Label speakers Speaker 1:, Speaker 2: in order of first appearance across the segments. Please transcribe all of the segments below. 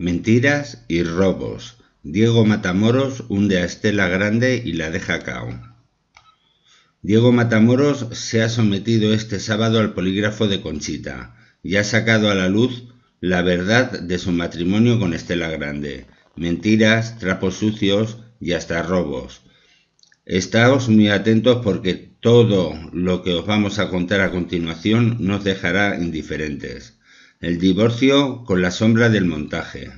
Speaker 1: Mentiras y robos. Diego Matamoros hunde a Estela Grande y la deja cao. Diego Matamoros se ha sometido este sábado al polígrafo de Conchita y ha sacado a la luz la verdad de su matrimonio con Estela Grande. Mentiras, trapos sucios y hasta robos. Estaos muy atentos porque todo lo que os vamos a contar a continuación nos dejará indiferentes. El divorcio con la sombra del montaje.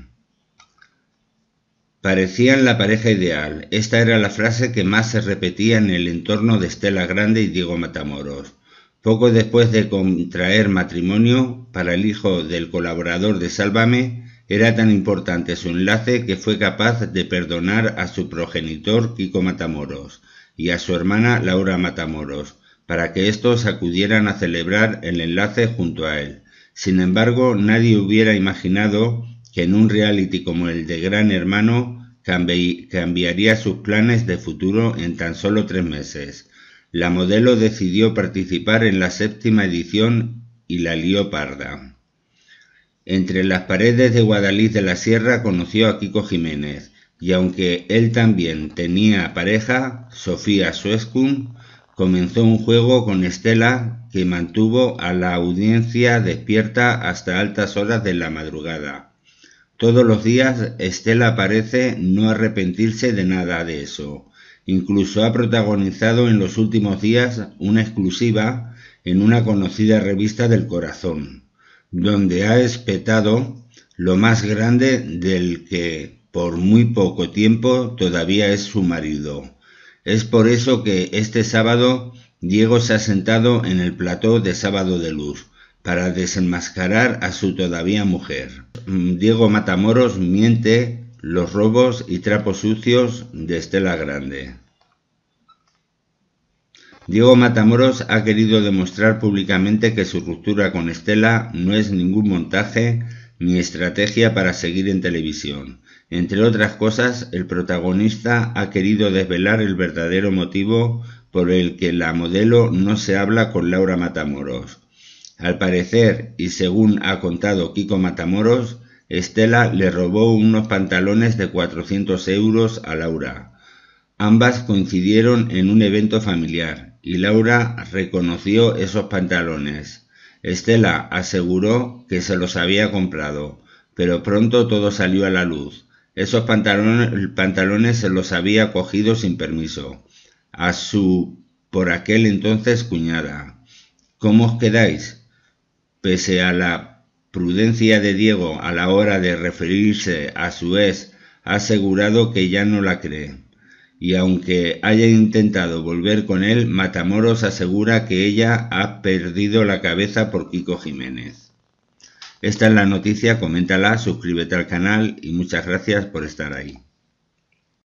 Speaker 1: Parecían la pareja ideal. Esta era la frase que más se repetía en el entorno de Estela Grande y Diego Matamoros. Poco después de contraer matrimonio, para el hijo del colaborador de Sálvame, era tan importante su enlace que fue capaz de perdonar a su progenitor Kiko Matamoros y a su hermana Laura Matamoros, para que éstos acudieran a celebrar el enlace junto a él. Sin embargo, nadie hubiera imaginado que en un reality como el de Gran Hermano cambiaría sus planes de futuro en tan solo tres meses. La modelo decidió participar en la séptima edición y la lió parda. Entre las paredes de Guadalix de la Sierra conoció a Kiko Jiménez, y aunque él también tenía pareja, Sofía Suescun, comenzó un juego con Estela que mantuvo a la audiencia despierta hasta altas horas de la madrugada. Todos los días Estela parece no arrepentirse de nada de eso. Incluso ha protagonizado en los últimos días una exclusiva en una conocida revista del corazón, donde ha espetado lo más grande del que por muy poco tiempo todavía es su marido es por eso que este sábado Diego se ha sentado en el plató de Sábado de Luz para desenmascarar a su todavía mujer. Mm, Diego Matamoros miente los robos y trapos sucios de Estela Grande. Diego Matamoros ha querido demostrar públicamente que su ruptura con Estela no es ningún montaje mi estrategia para seguir en televisión. Entre otras cosas, el protagonista ha querido desvelar el verdadero motivo por el que la modelo no se habla con Laura Matamoros. Al parecer, y según ha contado Kiko Matamoros, Estela le robó unos pantalones de 400 euros a Laura. Ambas coincidieron en un evento familiar y Laura reconoció esos pantalones. Estela aseguró que se los había comprado, pero pronto todo salió a la luz. Esos pantalones, se los había cogido sin permiso. A su por aquel entonces cuñada. ¿Cómo os quedáis? Pese a la prudencia de Diego a la hora de referirse a su ex, ha asegurado que ya no la cree y aunque haya intentado volver con él, Matamoros asegura que ella ha perdido la cabeza por Kiko Jiménez. Esta es la noticia, coméntala, suscríbete al canal y muchas gracias por estar ahí.